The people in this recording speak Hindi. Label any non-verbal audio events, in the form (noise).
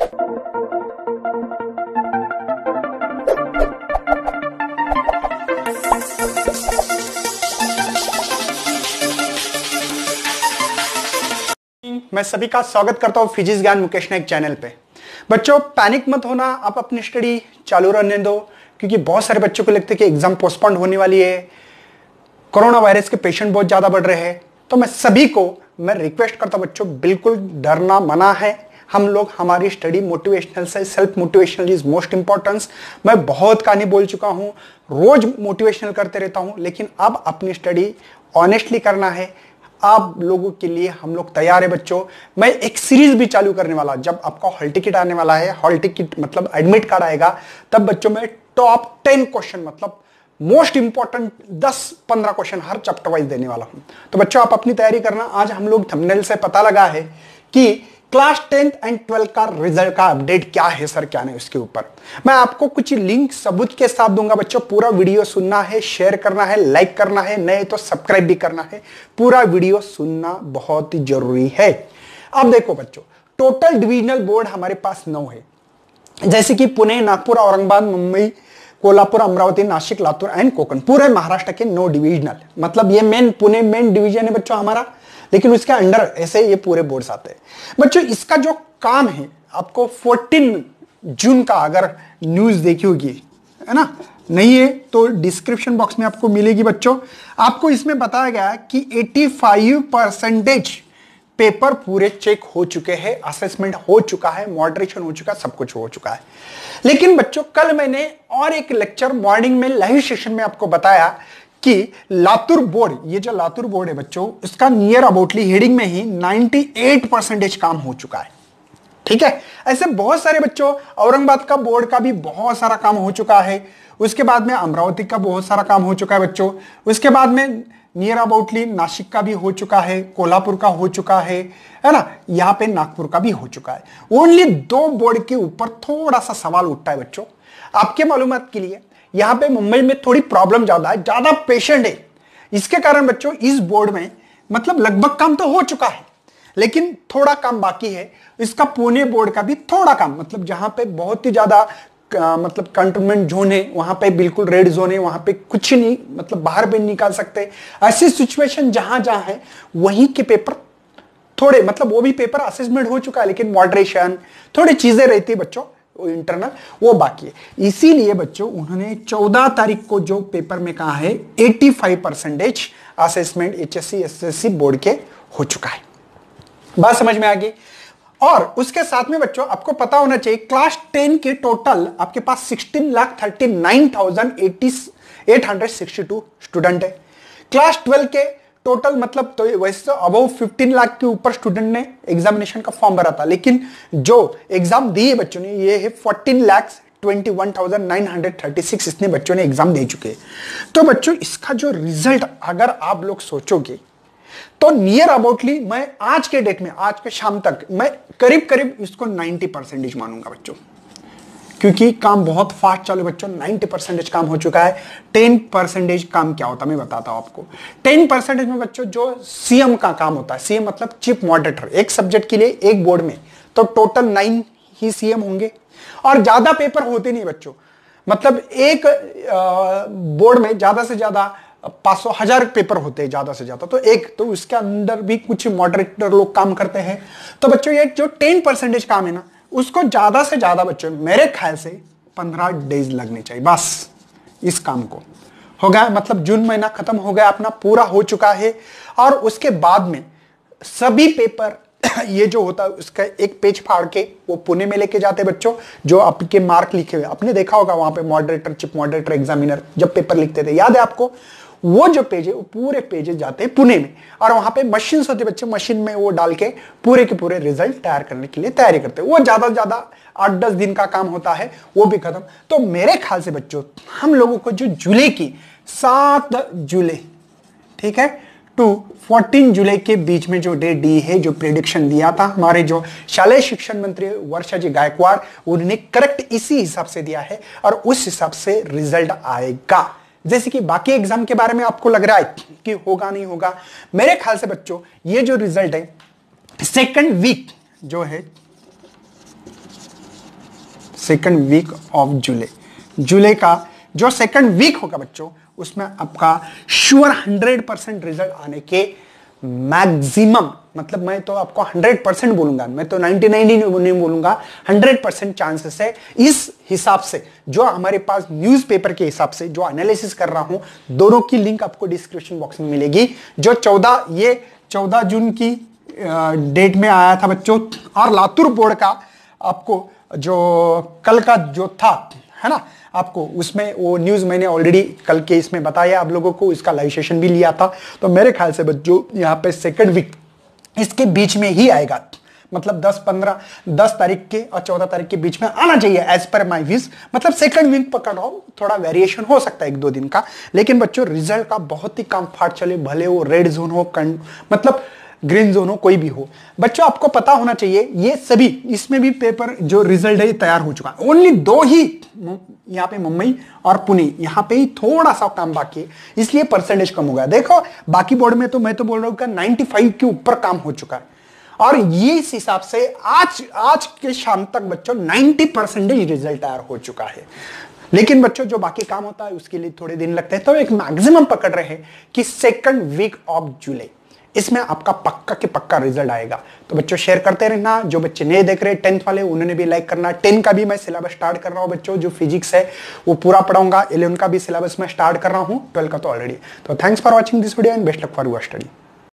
मैं सभी का स्वागत करता हूं फिजिक्स ज्ञान मुकेश नायक चैनल पे बच्चों पैनिक मत होना आप अपनी स्टडी चालू रहने दो क्योंकि बहुत सारे बच्चों को लगता है कि एग्जाम पोस्टपोन होने वाली है कोरोना वायरस के पेशेंट बहुत ज़्यादा बढ़ रहे हैं तो मैं सभी को मैं रिक्वेस्ट करता हूं बच्चों बिल्कुल डरना मना है हम लोग हमारी स्टडी मोटिवेशनल से self motivational is most importance मैं बहुत कहानी बोल चुका हूँ रोज मोटिवेशनल करते रहता हूँ लेकिन अब अपनी स्टडी ऑनेस्टली करना है आप लोगों के लिए हम लोग तैयार है बच्चों मैं एक सीरीज भी चालू करने वाला जब आपका हॉल टिकट आने वाला है हॉल टिकट मतलब एडमिट कार्ड आएगा तब बच्चों में टॉप टेन क्वेश्चन मतलब मोस्ट इंपॉर्टेंट दस पंद्रह क्वेश्चन हर चैप्टर वाइज देने वाला हूं तो बच्चों आप अपनी तैयारी करना आज हम लोग थंबनेल से पता लगा है कि क्लास टेंथ एंड ट्वेल्थ का रिजल्ट का अपडेट क्या है सर क्या नहीं उसके ऊपर मैं आपको कुछ लिंक सबूत के साथ दूंगा बच्चों पूरा वीडियो सुनना है शेयर करना है लाइक करना है नए तो सब्सक्राइब भी करना है पूरा वीडियो सुनना बहुत ही जरूरी है अब देखो बच्चों टोटल डिविजनल बोर्ड हमारे पास नौ है जैसे कि पुणे नागपुर औरंगाबाद मुंबई कोल्हापुर अमरावती नासिक लातूर एंड कोकण पूरे महाराष्ट्र के नौ डिविजनल मतलब ये मेन पुणे मेन डिविजन है बच्चों हमारा लेकिन उसके अंडर ऐसे ये पूरे बोर्ड्स आते हैं बच्चों इसका जो काम है आपको 14 जून का अगर न्यूज़ देखी होगी है ना नहीं है तो डिस्क्रिप्शन बॉक्स में आपको मिलेगी बच्चों आपको इसमें बताया गया कि 85 परसेंटेज पेपर पूरे चेक हो चुके हैं असेसमेंट हो चुका है मॉडरेशन हो चुका है सब कुछ हो चुका है लेकिन बच्चों कल मैंने और एक लेक्चर मॉर्निंग में लाइव सेशन में आपको बताया कि लातूर बोर्ड ये जो लातूर बोर्ड है बच्चों इसका नियर अबाउटली हेडिंग में ही 98 परसेंटेज काम हो चुका है ठीक है ऐसे बहुत सारे बच्चों औरंगाबाद का बोर्ड का भी बहुत सारा काम हो चुका है उसके बाद में अमरावती का बहुत सारा काम हो चुका है बच्चों उसके बाद में नियर अबाउटली नासिक का भी हो चुका है कोल्हापुर का हो चुका है है ना यहाँ पे नागपुर का भी हो चुका है ओनली दो बोर्ड के ऊपर थोड़ा सा सवाल उठता है बच्चों आपके मालूम के लिए यहां पे मुंबई में थोड़ी प्रॉब्लम ज्यादा है ज्यादा पेशेंट है इसके कारण बच्चों इस बोर्ड में मतलब लगभग काम तो हो चुका है लेकिन थोड़ा काम बाकी है इसका पुणे बोर्ड का भी थोड़ा काम मतलब जहां पे बहुत ही ज्यादा मतलब कंटोनमेंट जोन है वहां पे बिल्कुल रेड जोन है वहां पे कुछ नहीं मतलब बाहर भी निकाल सकते ऐसी सिचुएशन जहां जहां है वहीं के पेपर थोड़े मतलब वो भी पेपर असेसमेंट हो चुका है लेकिन मॉडरेशन थोड़ी चीजें रहती है बच्चों इंटरनल वो बाकी है इसीलिए बच्चों उन्होंने 14 तारीख को जो पेपर में कहा है 85 percentage assessment HSC SSC board के हो चुका है बात समझ में आ गई और उसके साथ में बच्चों आपको पता होना चाहिए क्लास टेन के टोटल आपके पास sixteen lakh thirty nine thousand eighty eight hundred sixty two student है क्लास ट्वेल्व के टोटल मतलब तो वैसे तो अबव 15 लाख के ऊपर स्टूडेंट ने एग्जामिनेशन का फॉर्म भरा था लेकिन जो एग्जाम दिए बच्चों ने ये है 14 लाख 21,936 इसने बच्चों ने एग्जाम दे चुके तो बच्चों इसका जो रिजल्ट अगर आप लोग सोचोगे तो नियर अबाउटली मैं आज के डेट में आज के शाम तक मैं करीब करीब इसको 90 परसेंटेज मानूंगा बच्चों क्योंकि काम बहुत फास्ट चालू बच्चों 90 परसेंटेज काम हो चुका है 10 परसेंटेज काम क्या होता है मैं बताता हूं आपको 10 परसेंटेज में बच्चों जो सीएम का काम होता है सीएम मतलब चीफ मॉडरेटर एक सब्जेक्ट के लिए एक बोर्ड में तो टोटल नाइन ही सीएम होंगे और ज्यादा पेपर होते नहीं बच्चों मतलब एक बोर्ड में ज्यादा से ज्यादा पांच सौ हजार पेपर होते हैं ज्यादा से ज्यादा तो एक तो उसके अंदर भी कुछ मॉडरेटर लोग काम करते हैं तो बच्चों ये जो टेन परसेंटेज काम है ना उसको ज़्यादा से ज़्यादा बच्चों मेरे ख्याल से पंद्रह डेज लगने चाहिए बस इस काम को हो गया मतलब जून महीना खत्म हो गया अपना पूरा हो चुका है और उसके बाद में सभी पेपर (coughs) ये जो होता है उसका एक पेज फाड़ के वो पुणे में लेके जाते बच्चों जो आपके मार्क लिखे हुए आपने देखा होगा वहां पे मॉडरेटर चिप मॉडरेटर एग्जामिनर जब पेपर लिखते थे याद है आपको वो जो पेज है वो पूरे पेजेस जाते हैं पुणे में और वहां पे मशीन होते बच्चे मशीन में वो डाल के पूरे के पूरे रिजल्ट तैयार करने के लिए तैयारी करते हैं वो ज्यादा से ज्यादा आठ दस दिन का काम होता है वो भी खत्म तो मेरे ख्याल से बच्चों हम लोगों को जो जुलाई की सात जुलाई ठीक है टू फोर्टीन जुलाई के बीच में जो डेट दी है जो प्रिडिक्शन दिया था हमारे जो शालेय शिक्षण मंत्री वर्षा जी गायकवाड़ उन्होंने करेक्ट इसी हिसाब से दिया है और उस हिसाब से रिजल्ट आएगा जैसे कि बाकी एग्जाम के बारे में आपको लग रहा है कि होगा नहीं होगा मेरे ख्याल से बच्चों ये जो रिजल्ट है सेकंड वीक जो है सेकंड वीक ऑफ जुलाई जुलाई का जो सेकंड वीक होगा बच्चों उसमें आपका श्योर हंड्रेड परसेंट रिजल्ट आने के मैक्सिमम मतलब मैं तो आपको 100 परसेंट बोलूंगा मैं तो 99 नहीं, नहीं बोलूंगा 100 परसेंट चांसेस है इस हिसाब से जो हमारे पास न्यूज़पेपर के हिसाब से जो एनालिसिस कर रहा हूं दोनों की लिंक आपको डिस्क्रिप्शन बॉक्स में मिलेगी जो 14 ये 14 जून की डेट में आया था बच्चों और लातूर बोर्ड का आपको जो कल का जो था है ना आपको उसमें वो न्यूज़ मैंने ऑलरेडी कल के इसमें बताया आप लोगों को इसका लाइव सेशन भी लिया था तो मेरे ख्याल से जो यहाँ पे सेकेंड वीक इसके बीच में ही आएगा मतलब 10 15 10 तारीख के और 14 तारीख के बीच में आना चाहिए एज पर माय विज मतलब सेकंड वीक पकड़ रहा थोड़ा वेरिएशन हो सकता है एक दो दिन का लेकिन बच्चों रिजल्ट का बहुत ही कम फाट चले भले वो रेड जोन हो कं मतलब ग्रीन जोन हो कोई भी हो बच्चों आपको पता होना चाहिए ये सभी इसमें भी पेपर जो रिजल्ट है तैयार हो चुका है ओनली दो ही यहाँ पे मुंबई और पुणे यहाँ पे ही थोड़ा सा काम बाकी है इसलिए परसेंटेज कम हो गया देखो बाकी बोर्ड में तो मैं तो बोल रहा हूँ नाइन्टी फाइव के ऊपर काम हो चुका है और ये इस हिसाब से आज आज के शाम तक बच्चों 90 परसेंटेज रिजल्ट तैयार हो चुका है लेकिन बच्चों जो बाकी काम होता है उसके लिए थोड़े दिन लगते हैं तो एक मैक्सिमम पकड़ रहे हैं कि सेकंड वीक ऑफ जुलाई इसमें आपका पक्का के पक्का रिजल्ट आएगा तो बच्चों शेयर करते रहना जो बच्चे नहीं देख रहे टेंथ वाले उन्होंने भी लाइक करना टेन का भी मैं सिलेबस स्टार्ट कर रहा हूँ बच्चों जो फिजिक्स है वो पूरा पढ़ाऊंगा इलेवन का भी सिलेबस मैं स्टार्ट कर रहा हूँ ट्वेल्व का तो ऑलरेडी तो thanks for watching this video and best luck for your study